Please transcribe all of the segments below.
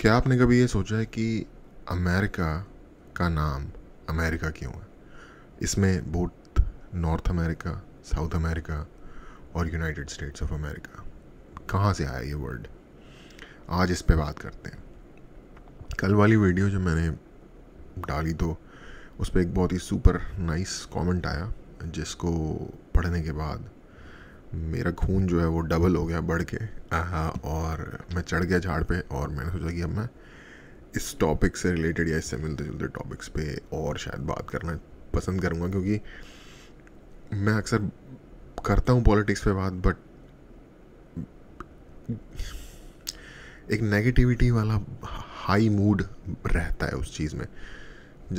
क्या आपने कभी ये सोचा है कि अमेरिका का नाम अमेरिका क्यों है इसमें both North America South America और यूनाइटेड स्टेट्स ऑफ अमेरिका कहाँ से आया ये वर्ड आज इस पे बात करते हैं कल वाली वीडियो जो मैंने डाली तो उस पर एक बहुत ही सुपर नाइस कमेंट आया जिसको पढ़ने के बाद मेरा खून जो है वो डबल हो गया बढ़ के और मैं चढ़ गया झाड़ पे और मैंने सोचा कि अब मैं इस टॉपिक से रिलेटेड या इससे मिलते जुलते टॉपिक्स पे और शायद बात करना पसंद करूँगा क्योंकि मैं अक्सर करता हूँ पॉलिटिक्स पे बात बट एक नेगेटिविटी वाला हाई मूड रहता है उस चीज़ में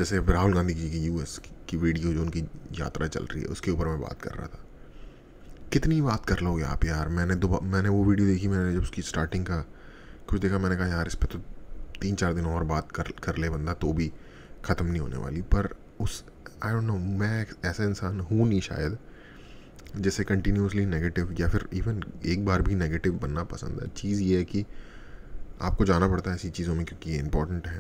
जैसे राहुल गांधी जी की यूएस की वीडियो जो उनकी यात्रा चल रही है उसके ऊपर मैं बात कर रहा था कितनी बात कर लोगे आप यार मैंने दो मैंने वो वीडियो देखी मैंने जब उसकी स्टार्टिंग का कुछ देखा मैंने कहा यार इस पर तो तीन चार दिन और बात कर कर ले बंदा तो भी ख़त्म नहीं होने वाली पर उस आई डोंट नो मैं ऐसा इंसान हूँ नहीं शायद जैसे कंटिन्यूसली नेगेटिव या फिर इवन एक बार भी नेगेटिव बनना पसंद है चीज़ ये है कि आपको जाना पड़ता है ऐसी चीज़ों में क्योंकि ये इंपॉर्टेंट है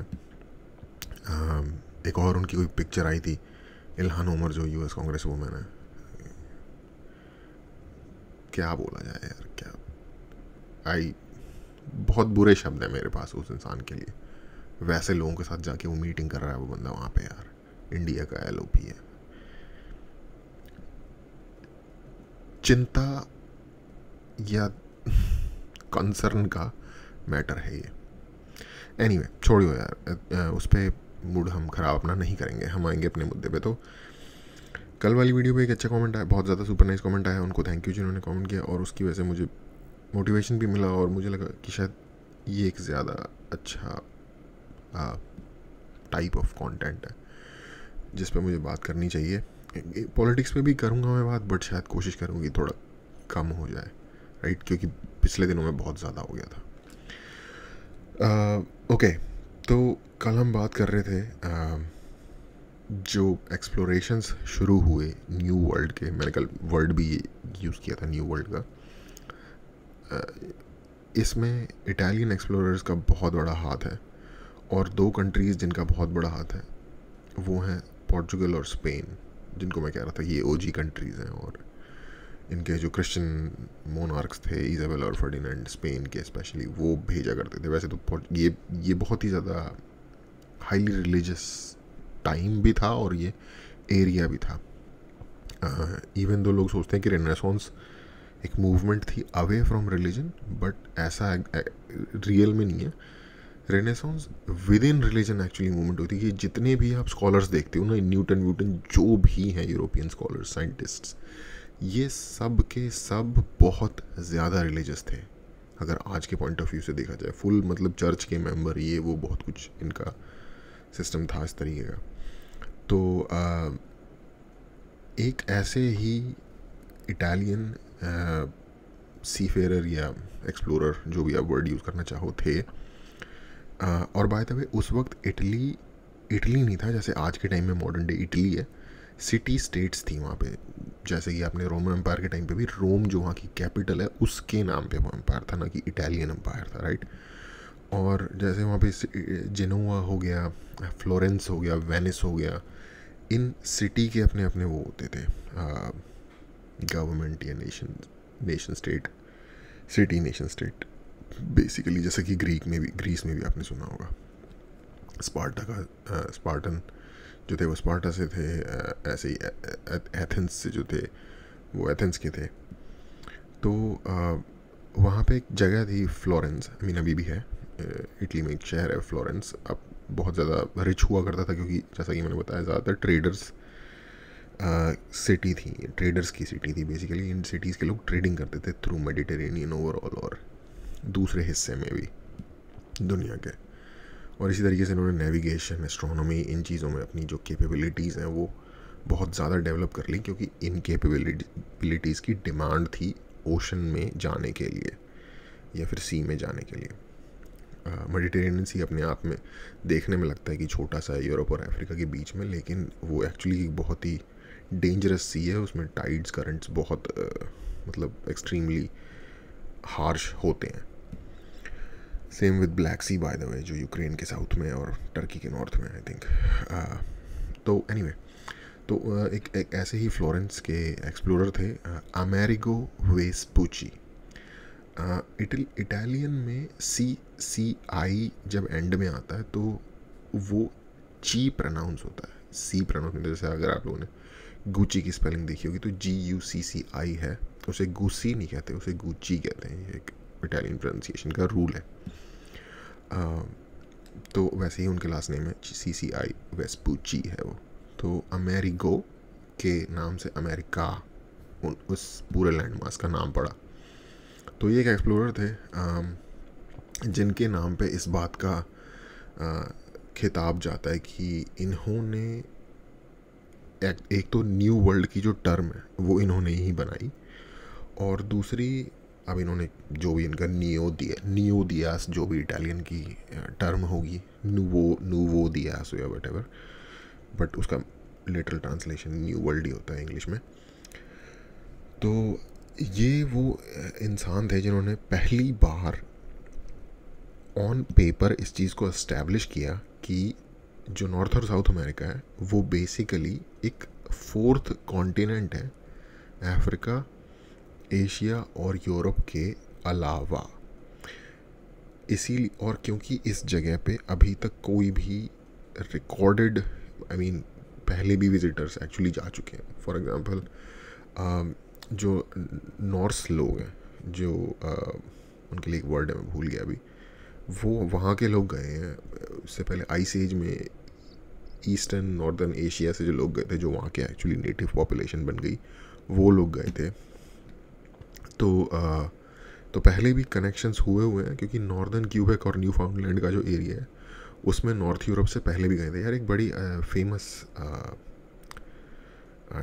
एक और उनकी कोई पिक्चर आई थी इल्हान उमर जो यूएस कांग्रेस वो है क्या बोला जाए यार क्या आई बहुत बुरे शब्द हैं मेरे पास उस इंसान के लिए वैसे लोगों के साथ जाके वो मीटिंग कर रहा है वो बंदा वहाँ पे यार इंडिया का एल है चिंता या कंसर्न का मैटर है ये एनीवे anyway, छोड़ियो यार उस पर मूड हम ख़राब अपना नहीं करेंगे हम आएंगे अपने मुद्दे पे तो कल वाली वीडियो पे एक अच्छा कमेंट आया बहुत ज़्यादा सुपर नाइस कमेंट आया उनको थैंक यू जिन्होंने कमेंट किया और उसकी वजह से मुझे मोटिवेशन भी मिला और मुझे लगा कि शायद ये एक ज़्यादा अच्छा टाइप ऑफ कॉन्टेंट है जिस पर मुझे बात करनी चाहिए पॉलिटिक्स पे भी करूँगा मैं बात बट शायद कोशिश करूँगी थोड़ा कम हो जाए राइट क्योंकि पिछले दिनों में बहुत ज़्यादा हो गया था ओके uh, okay, तो कल हम बात कर रहे थे uh, जो एक्सप्लोरेशंस शुरू हुए न्यू वर्ल्ड के मैंने कल वर्ड भी यूज़ किया था न्यू वर्ल्ड का इसमें इटालियन एक्सप्लोरर्स का बहुत बड़ा हाथ है और दो कंट्रीज़ जिनका बहुत बड़ा हाथ है वो हैं पोर्चुगल और स्पेन जिनको मैं कह रहा था ये ओजी कंट्रीज़ हैं और इनके जो क्रिश्चियन मोनार्क्स थे इजाबेल और फर्डिनेंड स्पेन के स्पेशली वो भेजा करते थे वैसे तो ये ये बहुत ही ज़्यादा हाईली रिलीजस टाइम भी था और ये एरिया भी था इवन uh, दो लोग सोचते हैं कि रेनासोंस एक मूवमेंट थी अवे फ्रॉम रिलीजन बट ऐसा रियल में नहीं है renaissance within religion actually movement होती है जितने भी आप स्कॉलर्स देखते हो ना न्यूटन व्यूटन जो भी हैं यूरोपियन स्कॉलर्स साइंटिस्ट्स ये सब के सब बहुत ज़्यादा रिलीजस थे अगर आज के पॉइंट ऑफ व्यू से देखा जाए फुल मतलब चर्च के मेंबर ये वो बहुत कुछ इनका सिस्टम था इस तरीके का तो एक ऐसे ही इटालियन सी फेयर या एक्सप्लोरर जो भी आप वर्ड यूज़ करना चाहो थे और बाय द वे उस वक्त इटली इटली नहीं था जैसे आज के टाइम में मॉडर्न डे इटली है सिटी स्टेट्स थी वहाँ पे जैसे कि आपने रोमन एम्पायर के टाइम पे भी रोम जो वहाँ की कैपिटल है उसके नाम पे वो एम्पायर था ना कि इटालियन एम्पायर था राइट right? और जैसे वहाँ पे जेनोवा हो गया फ्लोरेंस हो गया वेनिस हो गया इन सिटी के अपने अपने वो होते थे गवर्नमेंट या nation nation state city nation state basically जैसे कि ग्रीक में भी ग्रीस में भी आपने सुना होगा स्पार्टा का स्पार्टन जो थे वो स्पार्टा से थे ऐसे ही एथेंस से जो थे वो एथेंस के थे तो वहाँ पे एक जगह थी फ्लोरेंस आई मीन अभी भी है इटली uh, में एक शहर है फ्लोरेंस अब बहुत ज़्यादा रिच हुआ करता था क्योंकि जैसा कि मैंने बताया ज़्यादातर ट्रेडर्स सिटी uh, थी ट्रेडर्स की सिटी थी बेसिकली इन सिटीज़ के लोग ट्रेडिंग करते थे थ्रू मेडिटेरेनियन ओवरऑल और दूसरे हिस्से में भी दुनिया के और इसी तरीके से इन्होंने नेविगेशन एस्ट्रोनॉमी इन चीज़ों में अपनी जो कैपेबिलिटीज़ हैं वो बहुत ज़्यादा डेवलप कर ली क्योंकि इन कैपेबिलिटीज़ की डिमांड थी ओशन में जाने के लिए या फिर सी में जाने के लिए मेडिटेरेनियन सी अपने आप में देखने में लगता है कि छोटा सा है यूरोप और अफ्रीका के बीच में लेकिन वो एक्चुअली बहुत ही डेंजरस सी है उसमें टाइड्स करंट्स बहुत मतलब एक्सट्रीमली हार्श होते हैं same with Black Sea by the way जो यूक्रेन के साउथ में और टर्की के नॉर्थ में आई थिंक तो एनी anyway, तो एक, एक ऐसे ही फ्लोरेंस के एक्सप्लोरर थे अमेरिगो वेस्पुची इटल इटालियन में सी सी आई जब एंड में आता है तो वो ची प्रनाउंस होता है सी प्रनाउंस जैसे अगर आप लोगों ने गुची की स्पेलिंग देखी होगी तो जी यू सी सी आई है उसे गुसी नहीं कहते उसे गुची कहते हैं ये एक इटालियन प्रोनाउंसिएशन का रूल है आ, तो वैसे ही उनके लास्ट नेम है सी सी आई वेस्पूची है वो तो अमेरिगो के नाम से अमेरिका उन उस पूरे लैंड का नाम पड़ा तो ये एक एक्सप्लोरर थे um, जिनके नाम पे इस बात का uh, खिताब जाता है कि इन्होंने एक, एक तो न्यू वर्ल्ड की जो टर्म है वो इन्होंने ही बनाई और दूसरी अब इन्होंने जो भी इनका नियो दिया नियो दियास जो भी इटालियन की टर्म uh, होगी नूवो नूवो दियास या वट एवर बट उसका लिटरल ट्रांसलेशन न्यू वर्ल्ड ही होता है इंग्लिश में तो ये वो इंसान थे जिन्होंने पहली बार ऑन पेपर इस चीज़ को इस्टेब्लिश किया कि जो नॉर्थ और साउथ अमेरिका है वो बेसिकली एक फोर्थ कॉन्टिनेंट है अफ्रीका एशिया और यूरोप के अलावा इसी और क्योंकि इस जगह पे अभी तक कोई भी रिकॉर्डेड आई मीन पहले भी विजिटर्स एक्चुअली जा चुके हैं फॉर एग्ज़ाम्पल जो नॉर्स लोग हैं जो आ, उनके लिए एक वर्ड है मैं भूल गया अभी वो वहाँ के लोग गए हैं उससे पहले आइस एज में ईस्टर्न नॉर्दर्न एशिया से जो लोग गए थे जो वहाँ के एक्चुअली नेटिव पॉपुलेशन बन गई वो लोग गए थे तो आ, तो पहले भी कनेक्शंस हुए हुए हैं क्योंकि नॉर्दर्न क्यूबेक और न्यू फाउंडलैंड का जो एरिया है उसमें नॉर्थ यूरोप से पहले भी गए थे यार एक बड़ी आ, फेमस आ,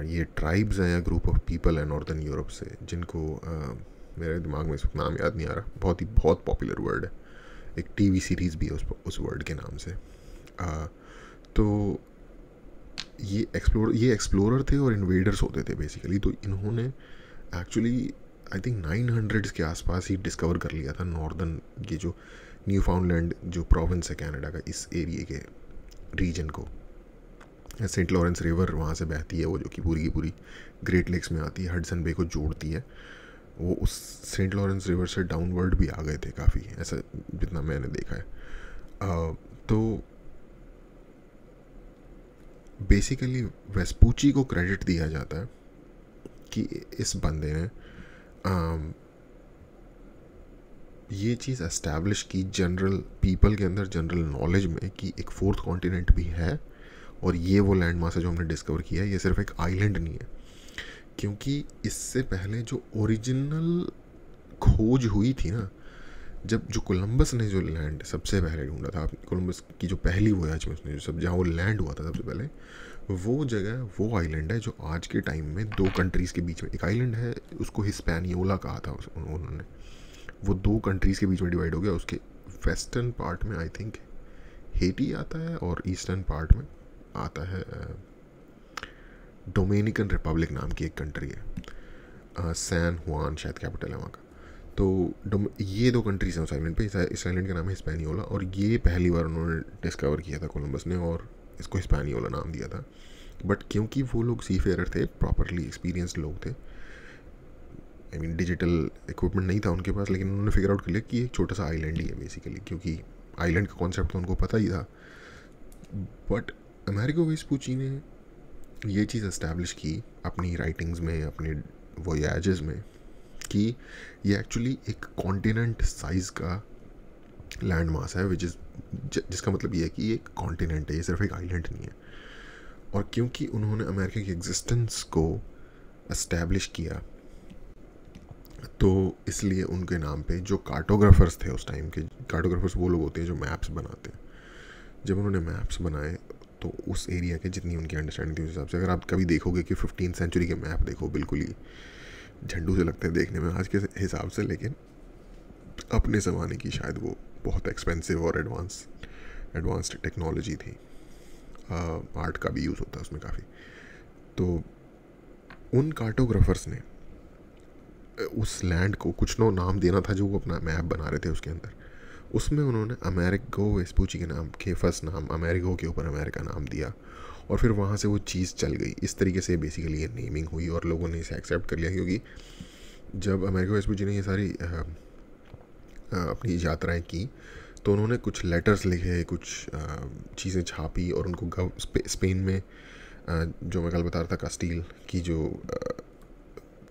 ये ट्राइब्स हैं या ग्रुप ऑफ पीपल हैं नॉर्दर्न यूरोप से जिनको मेरे दिमाग में इस वक्त नाम याद नहीं आ रहा बहुत ही बहुत पॉपुलर वर्ड है एक टीवी सीरीज़ भी है उस उस वर्ड के नाम से आ, तो ये एक्सप्लोर ये एक्सप्लोरर थे और इन्वेडर्स होते थे बेसिकली तो इन्होंने actually I think nine hundreds के आसपास ही डिस्कवर कर लिया था नॉर्दर्न ये जो न्यू फाउंडलैंड जो प्रोविंस है कनाडा का इस एरिए के रीजन को सेंट लॉरेंस रिवर वहाँ से बहती है वो जो कि पूरी की पूरी ग्रेट लेक्स में आती है हडसन बे को जोड़ती है वो उस सेंट लॉरेंस रिवर से डाउनवर्ड भी आ गए थे काफ़ी ऐसा जितना मैंने देखा है आ, तो बेसिकली वेस्पूची को क्रेडिट दिया जाता है कि इस बंदे ने आ, ये चीज़ इस्टेब्लिश की जनरल पीपल के अंदर जनरल नॉलेज में कि एक फोर्थ कॉन्टिनेंट भी है और ये वो लैंड मास है जो हमने डिस्कवर किया है ये सिर्फ एक आइलैंड नहीं है क्योंकि इससे पहले जो ओरिजिनल खोज हुई थी ना जब जो कोलंबस ने जो लैंड सबसे पहले ढूंढा था कोलंबस की जो पहली वोयाज में उसने जो सब जहाँ वो लैंड हुआ था सबसे पहले वो जगह वो आइलैंड है जो आज के टाइम में दो कंट्रीज़ के बीच में एक आइलैंड है उसको हिस्पैनियोला कहा था उन्होंने वो दो कंट्रीज़ के बीच में डिवाइड हो गया उसके वेस्टर्न पार्ट में आई थिंक हेटी आता है और ईस्टर्न पार्ट में आता है डोमिनिकन रिपब्लिक नाम की एक कंट्री है सैन हुआन शायद कैपिटल है वहाँ का तो ये दो कंट्रीज़ हैं उस आइलैंड पे इस आइलैंड का नाम है हिस्पैनियोला और ये पहली बार उन्होंने डिस्कवर किया था कोलम्बस ने और इसको हिस्पैनियोला नाम दिया था बट क्योंकि वो लोग सी फेयर थे प्रॉपरली एक्सपीरियंसड लोग थे आई मीन डिजिटल इक्विपमेंट नहीं था उनके पास लेकिन उन्होंने फिगर आउट कर लिया कि एक छोटा सा आइलैंड ही है बेसिकली क्योंकि आइलैंड का कॉन्सेप्ट तो उनको पता ही था बट अमेरिको वेस्पूची ने ये चीज़ इस्टेब्लिश की अपनी राइटिंग्स में अपने वोयाजेस में कि ये एक्चुअली एक कॉन्टिनेंट साइज़ का लैंड मास है विच इज़ जिसका मतलब ये है कि ये एक कॉन्टिनेंट है ये सिर्फ एक आइलैंड नहीं है और क्योंकि उन्होंने अमेरिका की एग्जिस्टेंस को इस्टेब्लिश किया तो इसलिए उनके नाम पे जो कार्टोग्राफर्स थे उस टाइम के कार्टोग्राफर्स वो लोग होते हैं जो मैप्स बनाते हैं जब उन्होंने मैप्स बनाए तो उस एरिया के जितनी उनकी अंडरस्टैंडिंग थी उस हिसाब से अगर आप कभी देखोगे कि फिफ्टीन सेंचुरी के मैप देखो बिल्कुल ही झंडू से लगते हैं देखने में आज के हिसाब से लेकिन अपने ज़माने की शायद वो बहुत एक्सपेंसिव और एडवांस एडवांस्ड टेक्नोलॉजी थी आर्ट का भी यूज़ होता है उसमें काफ़ी तो उन कार्टोग्राफर्स ने उस लैंड को कुछ नो नाम देना था जो वो अपना मैप बना रहे थे उसके अंदर उसमें उन्होंने अमेरिको वेस्पूची के नाम के फर्स्ट नाम अमेरिको के ऊपर अमेरिका नाम दिया और फिर वहाँ से वो चीज़ चल गई इस तरीके से बेसिकली ये नेमिंग हुई और लोगों ने इसे एक्सेप्ट कर लिया क्योंकि जब अमेरिको वेस्पूची ने ये सारी आ, अपनी यात्राएँ की तो उन्होंने कुछ लेटर्स लिखे कुछ चीज़ें छापी और उनको गव स्पेन में जो मैं कल बता रहा था कस्टील की जो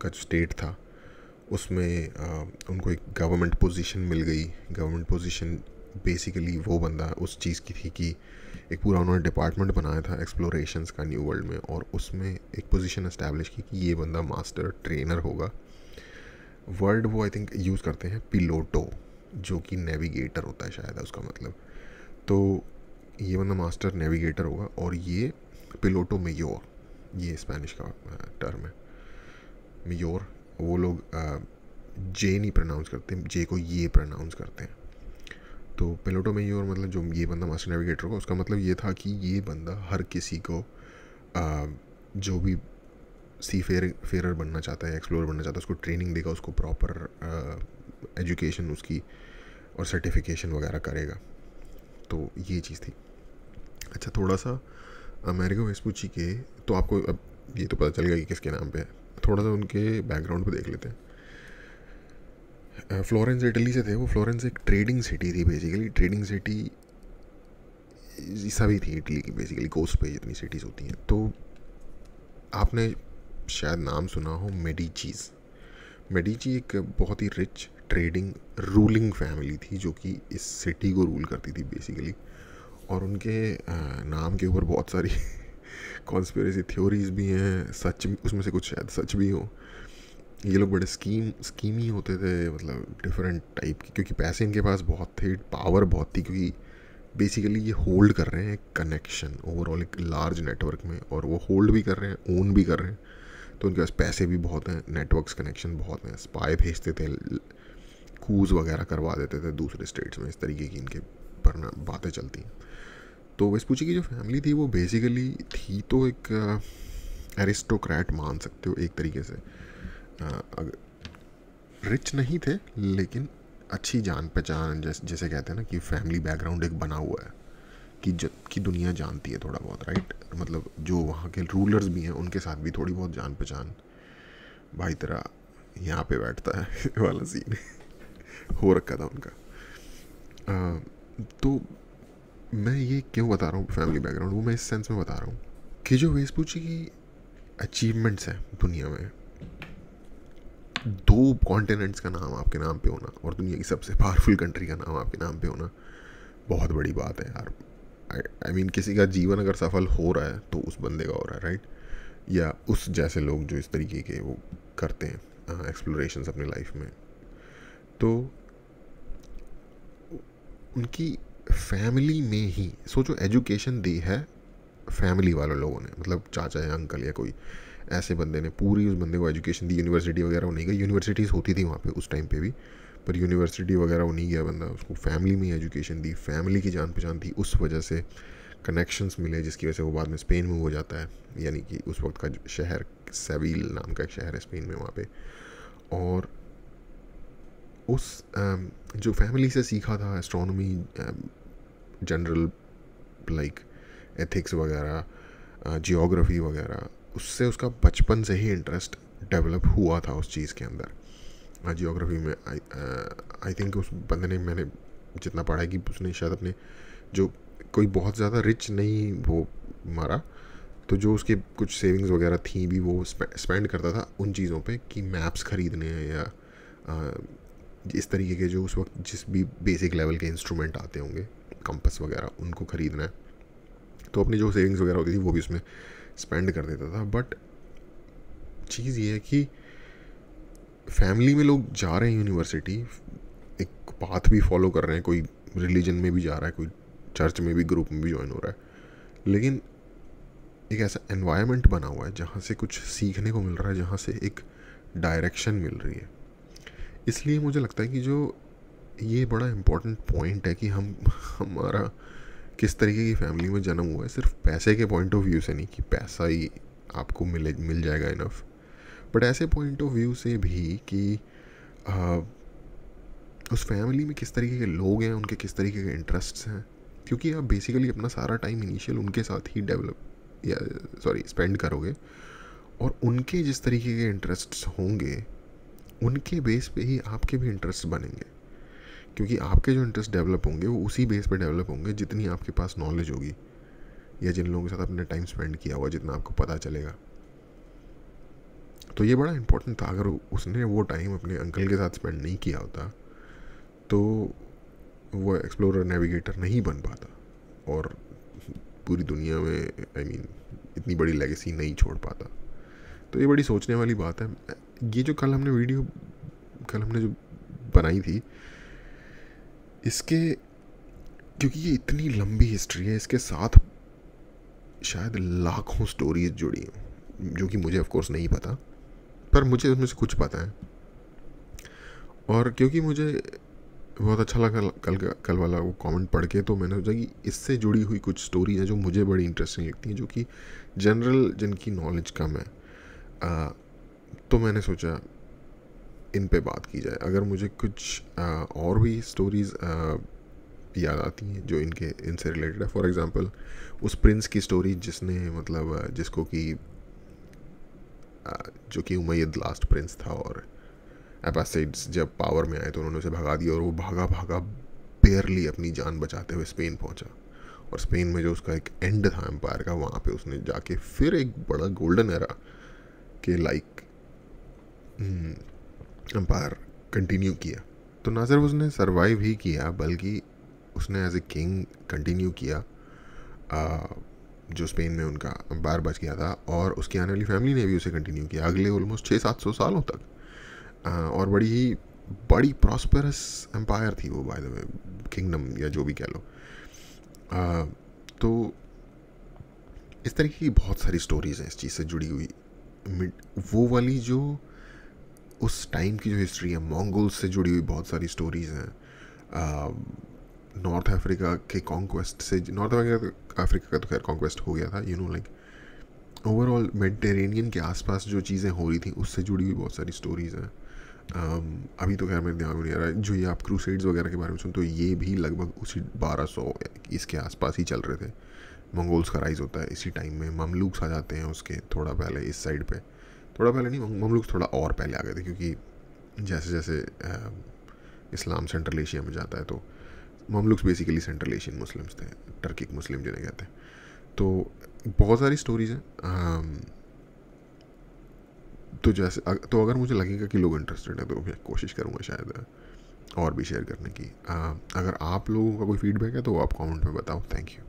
का जो स्टेट था उसमें आ, उनको एक गवर्नमेंट पोजीशन मिल गई गवर्नमेंट पोजीशन बेसिकली वो बंदा उस चीज़ की थी कि एक पूरा उन्होंने डिपार्टमेंट बनाया था एक्सप्लोरेशन का न्यू वर्ल्ड में और उसमें एक पोजीशन इस्टेब्लिश की कि ये बंदा मास्टर ट्रेनर होगा वर्ड वो आई थिंक यूज़ करते हैं पिलोटो जो कि नेविगेटर होता है शायद उसका मतलब तो ये बंदा मास्टर नेविगेटर होगा और ये पिलोटो मेयोर ये स्पेनिश का टर्म है मेयोर वो लोग जे नहीं प्रोनाउंस करते जे को ये प्रोनाउंस करते हैं तो पेलोटो में ये और मतलब जो ये बंदा मास्टर नेविगेटर होगा उसका मतलब ये था कि ये बंदा हर किसी को आ, जो भी सी फेयर फेयर बनना चाहता है एक्सप्लोर बनना चाहता है उसको ट्रेनिंग देगा उसको प्रॉपर एजुकेशन उसकी और सर्टिफिकेशन वगैरह करेगा तो ये चीज़ थी अच्छा थोड़ा सा अमेरिका वेस्पूची के तो आपको अब ये तो पता चल गया कि किसके नाम पे है थोड़ा सा उनके बैकग्राउंड को देख लेते हैं फ्लोरेंस इटली से थे वो फ्लोरेंस एक ट्रेडिंग सिटी थी बेसिकली ट्रेडिंग सिटी सभी थी इटली की बेसिकली कोस्ट पे जितनी सिटीज़ होती हैं तो आपने शायद नाम सुना हो मेडिचीज़ मेडिची एक बहुत ही रिच ट्रेडिंग रूलिंग फैमिली थी जो कि इस सिटी को रूल करती थी बेसिकली और उनके नाम के ऊपर बहुत सारी कॉन्स्परेसी थ्योरीज भी हैं सच उसमें से कुछ शायद सच भी हो ये लोग बड़े स्कीम स्कीम ही होते थे मतलब डिफरेंट टाइप के क्योंकि पैसे इनके पास बहुत थे पावर बहुत थी क्योंकि बेसिकली ये होल्ड कर रहे हैं कनेक्शन ओवरऑल एक लार्ज नेटवर्क में और वो होल्ड भी कर रहे हैं ओन भी कर रहे हैं तो उनके पास पैसे भी बहुत हैं नेटवर्क्स कनेक्शन बहुत हैं स्पाई भेजते थे कूज वगैरह करवा देते थे दूसरे स्टेट्स में इस तरीके की इनके पर बातें चलती हैं तो वैसे पूछे की जो फैमिली थी वो बेसिकली थी तो एक एरिस्टोक्रैट uh, मान सकते हो एक तरीके से uh, अगर रिच नहीं थे लेकिन अच्छी जान पहचान जैसे जैसे कहते हैं ना कि फैमिली बैकग्राउंड एक बना हुआ है कि ज की दुनिया जानती है थोड़ा बहुत राइट मतलब जो वहाँ के रूलर्स भी हैं उनके साथ भी थोड़ी बहुत जान पहचान भाई तरह यहाँ पे बैठता है वाला सीन हो रखा था उनका आ, uh, तो मैं ये क्यों बता रहा हूँ फैमिली बैकग्राउंड वो मैं इस सेंस में बता रहा हूँ कि जो वेशभूषी की अचीवमेंट्स हैं दुनिया में दो कॉन्टिनेंट्स का नाम आपके नाम पे होना और दुनिया की सबसे पावरफुल कंट्री का नाम आपके नाम पे होना बहुत बड़ी बात है यार आई I मीन mean, किसी का जीवन अगर सफल हो रहा है तो उस बंदे का हो रहा है राइट या उस जैसे लोग जो इस तरीके के वो करते हैं एक्सप्लोरेशन हाँ, अपनी लाइफ में तो उनकी फैमिली में ही सोचो एजुकेशन दी है फैमिली वालों लोगों ने मतलब चाचा या अंकल या कोई ऐसे बंदे ने पूरी उस बंदे को एजुकेशन दी यूनिवर्सिटी वगैरह वो नहीं गई यूनिवर्सिटीज़ होती थी वहाँ पे उस टाइम पे भी पर यूनिवर्सिटी वगैरह वो नहीं गया बंदा उसको फैमिली में एजुकेशन दी फैमिली की जान पहचान थी उस वजह से कनेक्शंस मिले जिसकी वजह से वो बाद में स्पेन में हो जाता है यानी कि उस वक्त का शहर सेवील नाम का एक शहर है स्पेन में वहाँ पर और उस um, जो फैमिली से सीखा था एस्ट्रोनॉमी जनरल लाइक एथिक्स वगैरह जियोग्राफी uh, वगैरह उससे उसका बचपन से ही इंटरेस्ट डेवलप हुआ था उस चीज़ के अंदर जियोग्राफी में आई थिंक uh, उस बंदे ने मैंने जितना पढ़ा है कि उसने शायद अपने जो कोई बहुत ज़्यादा रिच नहीं वो मारा तो जो उसके कुछ सेविंग्स वगैरह थी भी वो स्पेंड करता था उन चीज़ों पे कि मैप्स ख़रीदने या uh, इस तरीके के जो उस वक्त जिस भी बेसिक लेवल के इंस्ट्रूमेंट आते होंगे कंपस वगैरह उनको ख़रीदना है तो अपनी जो सेविंग्स वगैरह होती थी वो भी उसमें स्पेंड कर देता था बट चीज़ ये है कि फैमिली में लोग जा रहे हैं यूनिवर्सिटी एक पाथ भी फॉलो कर रहे हैं कोई रिलीजन में भी जा रहा है कोई चर्च में भी ग्रुप में भी ज्वाइन हो रहा है लेकिन एक ऐसा एनवायरनमेंट बना हुआ है जहाँ से कुछ सीखने को मिल रहा है जहाँ से एक डायरेक्शन मिल रही है इसलिए मुझे लगता है कि जो ये बड़ा इम्पोर्टेंट पॉइंट है कि हम हमारा किस तरीके की फैमिली में जन्म हुआ है सिर्फ पैसे के पॉइंट ऑफ व्यू से नहीं कि पैसा ही आपको मिले मिल जाएगा इनफ बट ऐसे पॉइंट ऑफ व्यू से भी कि आ, उस फैमिली में किस तरीके के लोग हैं उनके किस तरीके के इंटरेस्ट्स हैं क्योंकि आप बेसिकली अपना सारा टाइम इनिशियल उनके साथ ही डेवलप या सॉरी स्पेंड करोगे और उनके जिस तरीके के इंटरेस्ट्स होंगे उनके बेस पे ही आपके भी इंटरेस्ट बनेंगे क्योंकि आपके जो इंटरेस्ट डेवलप होंगे वो उसी बेस पे डेवलप होंगे जितनी आपके पास नॉलेज होगी या जिन लोगों के साथ आपने टाइम स्पेंड किया हुआ जितना आपको पता चलेगा तो ये बड़ा इम्पोर्टेंट था अगर उसने वो टाइम अपने अंकल के साथ स्पेंड नहीं किया होता तो वो एक्सप्लोरर नेविगेटर नहीं बन पाता और पूरी दुनिया में आई I मीन mean, इतनी बड़ी लेगेसी नहीं छोड़ पाता तो ये बड़ी सोचने वाली बात है ये जो कल हमने वीडियो कल हमने जो बनाई थी इसके क्योंकि ये इतनी लंबी हिस्ट्री है इसके साथ शायद लाखों स्टोरीज जुड़ी हैं जो कि मुझे ऑफकोर्स नहीं पता पर मुझे उसमें से कुछ पता है और क्योंकि मुझे बहुत अच्छा लगा कल कल वाला वो कमेंट पढ़ के तो मैंने सोचा कि इससे जुड़ी हुई कुछ स्टोरी है जो मुझे बड़ी इंटरेस्टिंग लगती हैं जो कि जनरल जिनकी नॉलेज कम है आ, तो मैंने सोचा इन पे बात की जाए अगर मुझे कुछ आ, और भी स्टोरीज़ याद आती हैं जो इनके इनसे रिलेटेड है फॉर एग्ज़ाम्पल उस प्रिंस की स्टोरी जिसने मतलब जिसको कि जो कि उमैद लास्ट प्रिंस था और एपासड्स जब पावर में आए तो उन्होंने उसे भगा दिया और वो भागा भागा बेयरली अपनी जान बचाते हुए स्पेन पहुंचा और स्पेन में जो उसका एक एंड था एम्पायर का वहाँ पे उसने जाके फिर एक बड़ा गोल्डन एरा के लाइक अम्पायर हम्म, कंटिन्यू किया तो ना सिर्फ उसने सर्वाइव ही किया बल्कि उसने एज ए किंग कंटिन्यू किया आ, जो स्पेन में उनका अम्पायर बच गया था और उसकी आने वाली फैमिली ने भी उसे कंटिन्यू किया अगले ऑलमोस्ट छः सात सौ सालों तक आ, और बड़ी ही बड़ी प्रॉस्परस एम्पायर थी वो बाय द वे किंगडम या जो भी कह लो आ, तो इस तरीके की बहुत सारी स्टोरीज़ हैं इस चीज़ से जुड़ी हुई मिड वो वाली जो उस टाइम की जो हिस्ट्री है मंगोल्स से जुड़ी हुई बहुत सारी स्टोरीज़ हैं नॉर्थ अफ्रीका के कॉन्क्वेस्ट से नॉर्थ अफ्रीका अफ्रीका का तो खैर कॉन्क्वेस्ट हो गया था you know like overall Mediterranean के आसपास जो चीज़ें हो रही थी उससे जुड़ी हुई बहुत सारी स्टोरीज़ हैं um, अभी तो खैर मेरे दिमाग में नहीं आ रहा जो ये आप क्रूसेड्स वगैरह के बारे में सुनते हो ये भी लगभग उसी बारह सौ इसके आसपास ही चल रहे थे मंगोल्स का राइज होता है इसी टाइम में ममलूक्स आ जाते हैं उसके थोड़ा पहले इस साइड पर थोड़ा पहले नहीं हम लोग थोड़ा और पहले आ गए थे क्योंकि जैसे जैसे इस्लाम सेंट्रल एशिया में जाता है तो Mamluks basically central Asian Muslims थे टर्किक मुस्लिम जिन्हें कहते हैं तो बहुत सारी स्टोरीज हैं तो जैसे तो अगर मुझे लगेगा कि लोग इंटरेस्टेड हैं तो मैं कोशिश करूँगा शायद और भी शेयर करने की अगर आप लोगों का कोई फीडबैक है तो आप कमेंट में बताओ थैंक यू